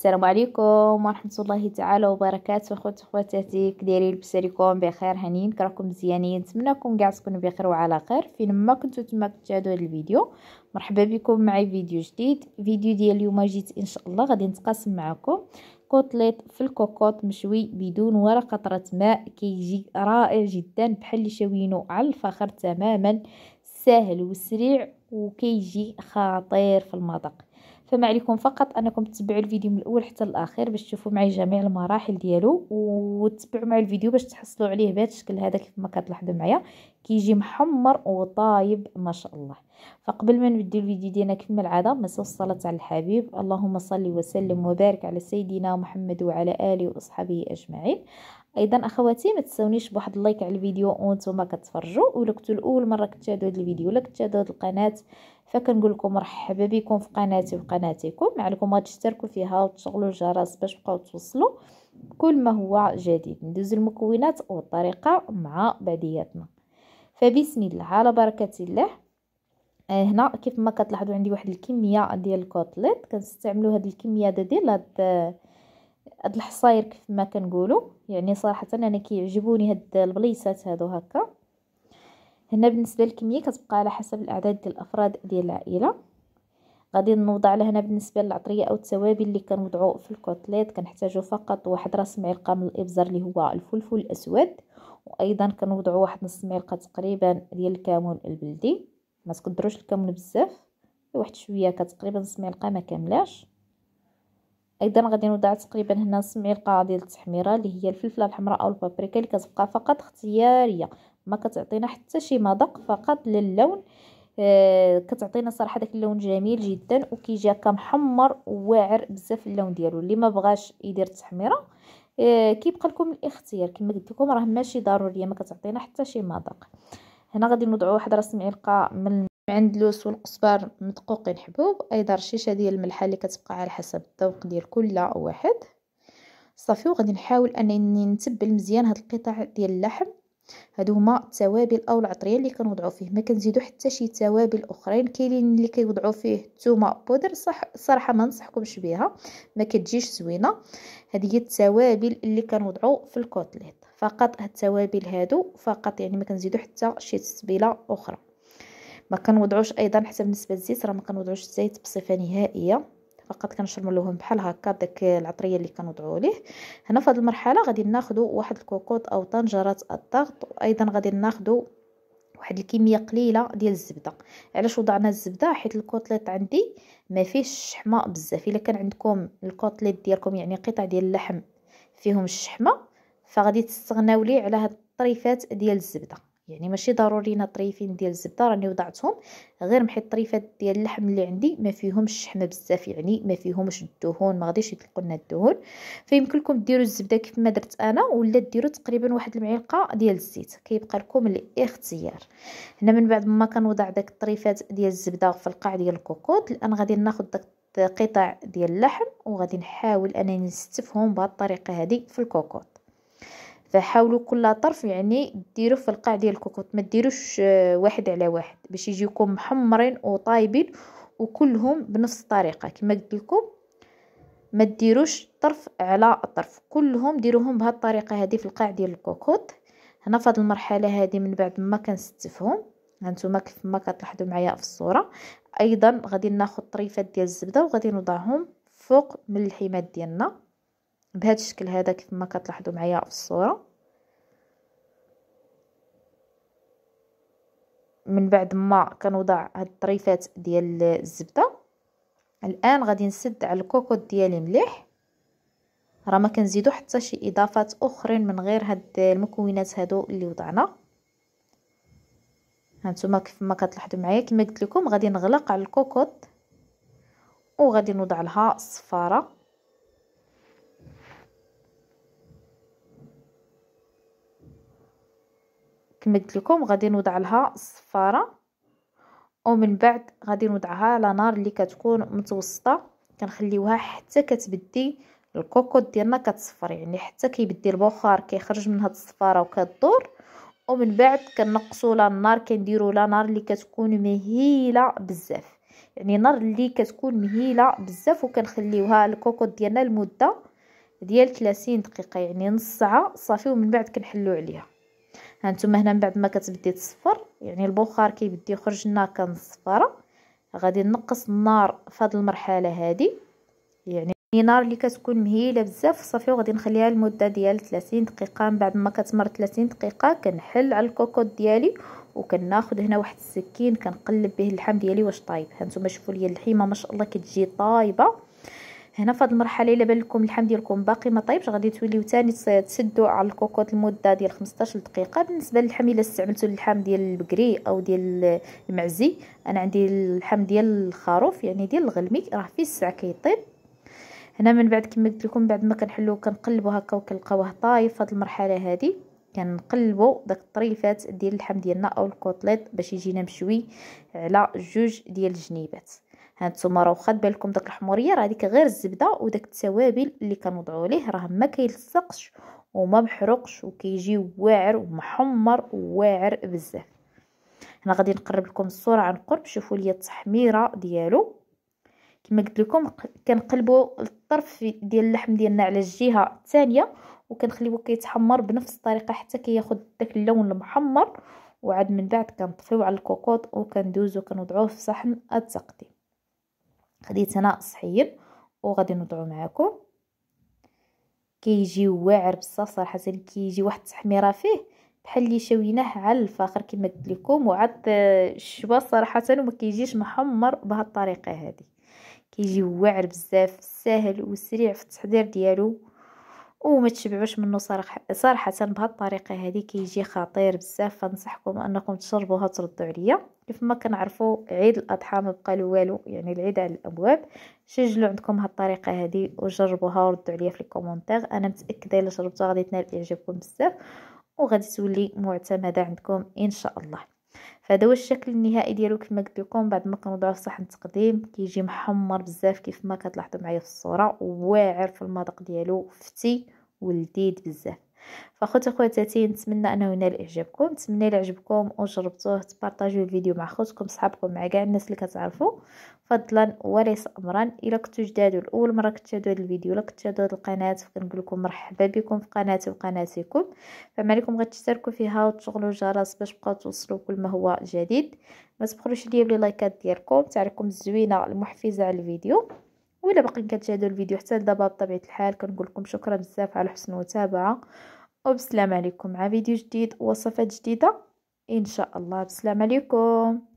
السلام عليكم ورحمة الله تعالى وبركاته خوت خواتاتي كديرين عليكم بخير هانيين كراكم مزيانين نتمنىكم كاع تكونوا بخير وعلى خير فين ما كنتو تما كتشاهدوا هذا الفيديو مرحبا بكم معي فيديو جديد فيديو ديال اليوم جيت ان شاء الله غادي نتقاسم معكم كوتليت في الكوكوط مشوي بدون ولا قطرة ماء كيجي رائع جدا بحال اللي شاوينو على الفخر تماما سهل وسريع وكيجي خطير في المذاق فما عليكم فقط انكم تتبعوا الفيديو من الاول حتى الاخير باش تشوفوا معي جميع المراحل ديالو وتتبعوا معي الفيديو باش تحصلوا عليه بهذا الشكل هذا كيف ما كتلاحظوا معايا كيجي محمر وطايب ما شاء الله فقبل ما نبدا الفيديو ديالنا كما العاده ما الصلاه على الحبيب اللهم صل وسلم وبارك على سيدنا محمد وعلى اله واصحابه اجمعين ايضا اخواتي ما تنسونيش بواحد اللايك على الفيديو وانتم كتفرجوا ولا كنتوا الاول مره كتشاهدوا هذا الفيديو ولا كتشاهدوا القناه فكنقول لكم مرحبا بكم في قناتي وقناتكم غادي تشتركوا فيها وتشغلوا الجرس باش تبقاو توصلوا كل ما هو جديد ندوز المكونات والطريقه مع بعضياتنا فبسم الله على بركه الله آه، هنا كيف ما كتلاحظوا عندي واحد الكميه ديال الكوتليت كنستعملوا هاد الكميه ديال هاد هاد الحصاير كيف ما كنقولوا يعني صراحه انا كيعجبوني هاد البليصات هادو هكا هنا بالنسبه للكميه كتبقى على حسب الاعداد ديال الافراد ديال العائله غادي نوضع لهنا بالنسبه للعطريه او التوابل اللي كنوضعو في الكوتليت كنحتاجو فقط واحد راس معلقه من الابزار اللي هو الفلفل الاسود وايضا كنوضعو واحد نص معلقه تقريبا ديال الكمون البلدي ما تقدروش الكمون بزاف واحد شويه كتقريبا نص معلقه ما كاملاش ايضا غادي نوضع تقريبا هنا نص معلقه ديال التحميره اللي هي الفلفله الحمراء او البابريكا اللي كتبقى فقط اختياريه ما كتعطينا حتى شي مذاق فقط للون آه كتعطينا صراحه داك اللون جميل جدا وكيجي هكا محمر واعر بزاف اللون ديالو اللي ما بغاش يدير التحميره آه كيبقى لكم الاختيار كما قلت لكم راه ماشي ضروريه ما كتعطينا حتى شي مذاق هنا غادي نوضعوا واحد راس معلقه من العندلوس والقزبر مدقوقين حبوب ايضا رشيشه ديال الملحه اللي كتبقى على حسب الذوق ديال كل واحد صافي وغادي نحاول انني نتبل مزيان هاد القطع ديال اللحم هادو هما التوابل او العطريه اللي كنوضعوا فيه ما كنزيدو حتى شي توابل اخرين كاينين اللي كيوضعوا فيه الثومه بودر صح صراحه ما ننصحكمش بها ما كتجيش زوينه هذه هي التوابل اللي كنوضعوا في الكوتليت فقط هاد التوابل هادو فقط يعني ما كنزيدو حتى شي تسبيله اخرى ما كنوضعوش ايضا حتى بالنسبه للزيت راه ما كنوضعوش الزيت بصفه نهائيه فقط كنشربوا لهم بحال هكا داك العطريه اللي كنوضعوا ليه هنا في هذه المرحله غادي ناخذ واحد الكوكوط او طنجره الضغط وايضا غادي ناخذ واحد الكميه قليله ديال الزبده علاش وضعنا الزبده حيت الكوتليت عندي ما فيهش الشحمه بزاف الا كان عندكم الكوتليت ديالكم يعني قطع ديال اللحم فيهم الشحمه فغادي تستغناو لي على هاد الطريفات ديال الزبده يعني ماشي ضروري طريفين ديال الزبده راني وضعتهم غير محيت طريفات ديال اللحم اللي عندي ما فيهمش الشحمه بزاف يعني ما فيهمش الدهون ما غاديش يطلقوا لنا الدهون فيمكن لكم ديروا الزبده كيف ما درت انا ولا ديروا تقريبا واحد المعلقه ديال الزيت كيبقى لكم الاختيار هنا من بعد ما كنوضع داك الطريفات ديال الزبده في القاع ديال الكوكوط الان غادي ناخذ داك قطع ديال اللحم وغادي نحاول انني نستفهم بهاد الطريقه هذه في الكوكوط فحاولوا كل طرف يعني ديروا في القاع ديال الكوكوط ما ديروش آه، واحد على واحد باش يجيكم محمرين وطايبين وكلهم بنفس الطريقه كما قلت لكم ما ديروش طرف على طرف كلهم ديروهم بهذه الطريقه هذه في القاع ديال الكوكوط هنا في هذه المرحله هذه من بعد ما كنستفهم هانتوما كيف ما كتلاحظوا معايا في الصوره ايضا غادي ناخذ طريفات ديال الزبده وغادي نوضعهم فوق من الحيمات ديالنا بهذا الشكل هذا كيف ما كتلاحظوا معايا في الصوره من بعد ما كنوضع هاد الطريفات ديال الزبده الان غادي نسد على الكوكوت ديالي مليح راه ما كنزيدو حتى شي اضافات اخرين من غير هاد المكونات هادو اللي وضعنا هانتوما كيف ما كتلاحظوا معايا كما قلت لكم غادي نغلق على الكوكوت وغادي نوضع لها الصفاره كما قلت لكم غادي نوضع لها الصفاره ومن بعد غادي نوضعها على نار اللي كتكون متوسطه كنخليوها حتى كتبدي الكوكوط ديالنا كتصفر يعني حتى كيبدي البخار كيخرج من هاد الصفاره وكدور ومن بعد كنقصوا لها النار كنديروا لها نار اللي كتكون مهيله بزاف يعني نار اللي كتكون مهيله بزاف وكنخليوها الكوكوط ديالنا لمده ديال 30 دقيقه يعني نص ساعه صافي ومن بعد كنحلو عليها هانتوما هنا من بعد ما كتبدي تصفر يعني البخار كيبدي يخرج لنا كنصفره غادي نقص النار في هذه المرحله هذه يعني النار اللي كتكون مهيله بزاف صافي وغادي نخليها لمده ديال 30 دقيقه من بعد ما كتمر 30 دقيقه كنحل على الكوكوط ديالي وكناخذ هنا واحد السكين كنقلب به اللحم ديالي واش طايب هانتوما شوفوا لي اللحيمه ما شاء الله كتجي طايبه هنا في هذه المرحله الا بان لكم اللحم ديالكم باقي ما طيبش غادي توليو ثاني تسدوا على الكوكوط المده ديال 15 دقيقه بالنسبه للحم الا استعملتوا اللحم ديال البقري او ديال المعزي انا عندي اللحم ديال الخروف يعني ديال الغلمي راه فيه الساعه كيطيب هنا من بعد كما قلت لكم بعد ما كنحلوه كنقلبوا هكا وكنلقاوه طايب في هذه المرحله هذه كنقلبوا داك الطريفات ديال اللحم ديالنا او الكوتليت باش يجينا مشوي على جوج ديال الجنيبات هانتوما راه واخا بالكم داك الحموريه راه هذيك غير الزبده وداك التوابل اللي كنوضعوا ليه راه ما كيلصقش وما محروقش وكيجي واعر ومحمر وواعر بزاف هنا غادي نقرب لكم الصوره عن قرب شوفوا لي التحميره ديالو كما قلت لكم كنقلبوا الطرف ديال اللحم ديالنا على الجهه الثانيه وكنخليوه كيتحمر بنفس الطريقه حتى كياخذ داك اللون المحمر وعاد من بعد كنطفيو على الكوكوط وكندوزو كنوضعوه في صحن التقديم خديت انا صحين وغادي نوضعو معاكم كيجي واعر بزاف صراحه كيجي واحد التحميره فيه بحال اللي شويناه على الفاخر كما قلت لكم وعاد الشبا صراحه وما كيجيش محمر بهالطريقه هذه كيجي واعر بزاف ساهل وسريع في التحضير ديالو وما تشبعوش منه صراحه صراحه بهالطريقه هذه كيجي خطير بزاف فنصحكم انكم تشربوها تردوا عليا كيف ما كنعرفوا عيد الاضحى ما بقى له والو يعني العيد على الابواب سجلوا عندكم هالطريقه هذه وجربوها وردوا عليا في الكومونتير انا متاكده الا جربتوها غادي تنال اعجابكم بزاف وغادي تولي معتمده عندكم ان شاء الله هذا هو الشكل النهائي ديالو كما قلت لكم بعد ما كنوضعوه في صحن التقديم كيجي محمر بزاف كيف ما كتلاحظوا معايا في الصوره واعر في المذاق ديالو فتي ولذيذ بزاف فخوت اخواتاتي نتمنى انه ينال اعجابكم نتمنى الى عجبكم وجربتوه تبارطاجيو الفيديو مع خوتكم صحابكم مع كاع الناس اللي كتعرفوا فضلا وليس امرا الى كنتو جداد اول مره كتشاهدوا هذا الفيديو ولا كتشاهدوا هذه القناه فكنقول لكم مرحبا بكم في قناتي وقناتكم فما عليكم غير تشتركوا فيها وتشغلوا الجرس باش تبقاو توصلوا كل ما هو جديد ما تبخلوش ليا بلي لايكات ديالكم تعليقكم الزوينه المحفزه على الفيديو وإلا باقي كتشاهدوا الفيديو حتى لدابا بطبيعه الحال كنقول لكم شكرا بزاف على حسن المتابعه وبسلام عليكم مع فيديو جديد وصفات جديده ان شاء الله بسلام عليكم